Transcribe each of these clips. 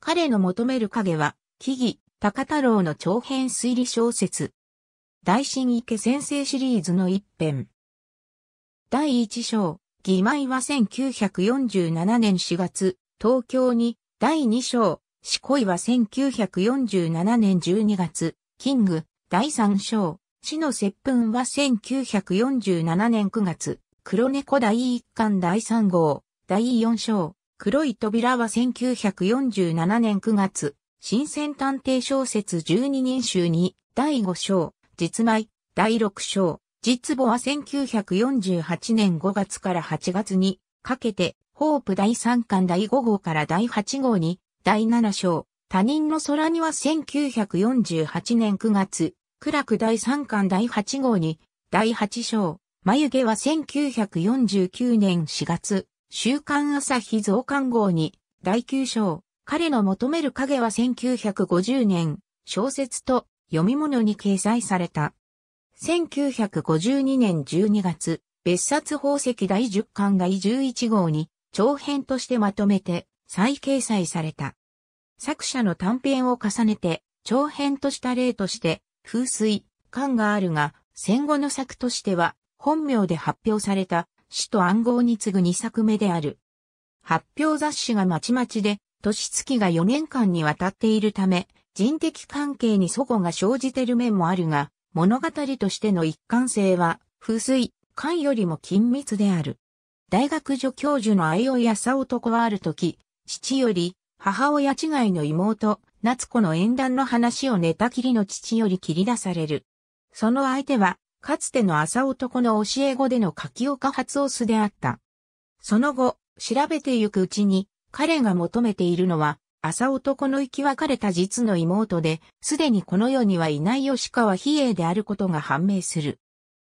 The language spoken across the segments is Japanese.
彼の求める影は、木々、高太郎の長編推理小説。大神池先生シリーズの一編。第一章、義妹は1947年4月、東京に、第二章、四恋は1947年12月、キング、第三章、死の接吻は1947年9月、黒猫第一巻第三号、第四章、黒い扉は1947年9月、新鮮探偵小説12人集に、第5章、実枚、第6章、実母は1948年5月から8月にかけて、ホープ第3巻第5号から第8号に、第7章、他人の空には1948年9月、苦楽第3巻第8号に、第8章、眉毛は1949年4月、週刊朝日増刊号に、第9章、彼の求める影は1950年、小説と読み物に掲載された。1952年12月、別冊宝石第10巻第11号に、長編としてまとめて、再掲載された。作者の短編を重ねて、長編とした例として、風水、感があるが、戦後の作としては、本名で発表された、死と暗号に次ぐ2作目である。発表雑誌がまちまちで、年月が4年間にわたっているため、人的関係に齟齬が生じてる面もあるが、物語としての一貫性は、不水、感よりも緊密である。大学助教授の相生さ男はある時、父より、母親違いの妹、夏子の縁談の話を寝たきりの父より切り出される。その相手は、かつての朝男の教え子での柿岡初雄スであった。その後、調べてゆくうちに、彼が求めているのは、朝男の生き別れた実の妹で、すでにこの世にはいない吉川比叡であることが判明する。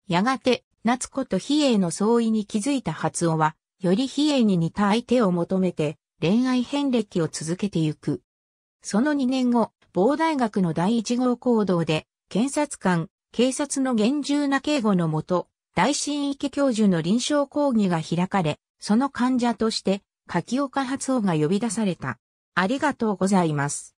やがて、夏子と比叡の相違に気づいた初雄は、より比叡に似た相手を求めて、恋愛遍歴を続けてゆく。その2年後、某大学の第一号行動で、検察官、警察の厳重な警護のもと、大新池教授の臨床講義が開かれ、その患者として、柿岡発音が呼び出された。ありがとうございます。